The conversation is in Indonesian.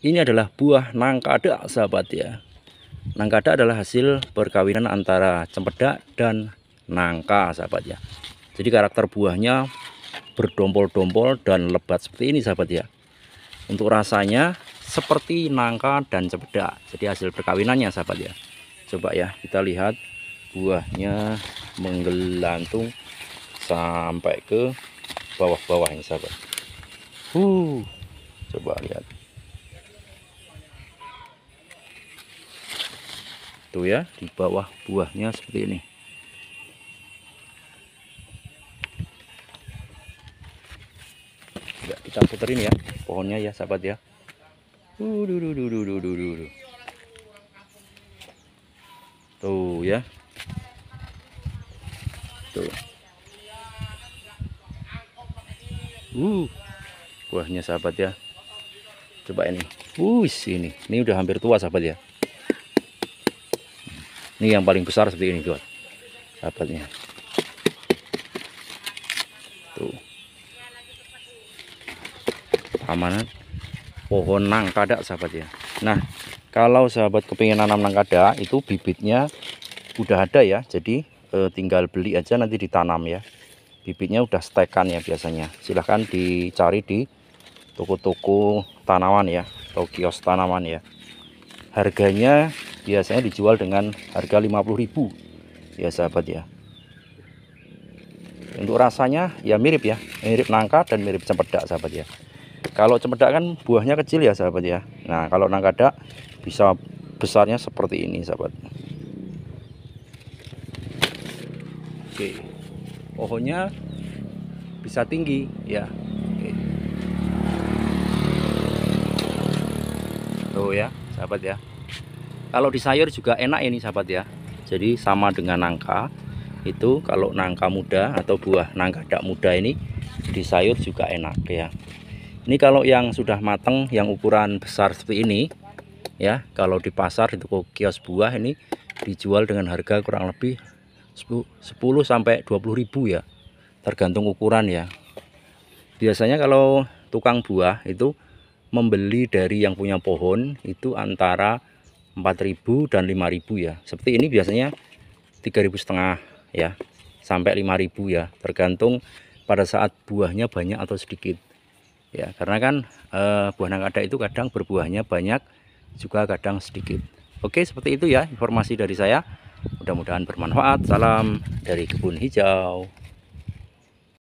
Ini adalah buah nangka nangkada sahabat ya. Nangka Nangkada adalah hasil perkawinan antara cempedak dan nangka sahabat ya. Jadi karakter buahnya berdompol-dompol dan lebat seperti ini sahabat ya. Untuk rasanya seperti nangka dan cempedak. Jadi hasil perkawinannya sahabat ya. Coba ya kita lihat buahnya menggelantung sampai ke bawah-bawahnya bawah sahabat. Uh, coba lihat. tuh ya di bawah buahnya seperti ini ya, kita puterin ya pohonnya ya sahabat ya uh, tuh ya tuh uh buahnya sahabat ya coba ini wuih ini ini udah hampir tua sahabat ya ini yang paling besar seperti ini kawan dapatnya tuh aman. pohon nangka dak sahabat ya nah kalau sahabat kepingin nanam nangka dak itu bibitnya udah ada ya jadi e, tinggal beli aja nanti ditanam ya bibitnya udah stekan ya biasanya silahkan dicari di toko-toko tanaman ya atau kios tanaman ya harganya biasanya dijual dengan harga 50000 ya sahabat ya untuk rasanya ya mirip ya mirip nangka dan mirip cempedak sahabat ya kalau cempedak kan buahnya kecil ya sahabat ya nah kalau nangka dak bisa besarnya seperti ini sahabat oke pohonnya bisa tinggi ya Oh ya sahabat ya kalau di sayur juga enak ini sahabat ya jadi sama dengan nangka itu kalau nangka muda atau buah nangka dak muda ini di sayur juga enak ya ini kalau yang sudah matang yang ukuran besar seperti ini ya kalau di pasar di toko kios buah ini dijual dengan harga kurang lebih 10 sampai 20 ribu ya tergantung ukuran ya biasanya kalau tukang buah itu membeli dari yang punya pohon itu antara 4000 dan 5000 ya seperti ini biasanya 3000 setengah ya sampai 5000 ya tergantung pada saat buahnya banyak atau sedikit ya karena kan eh, buah nangkada itu kadang berbuahnya banyak juga kadang sedikit oke seperti itu ya informasi dari saya mudah-mudahan bermanfaat salam dari kebun hijau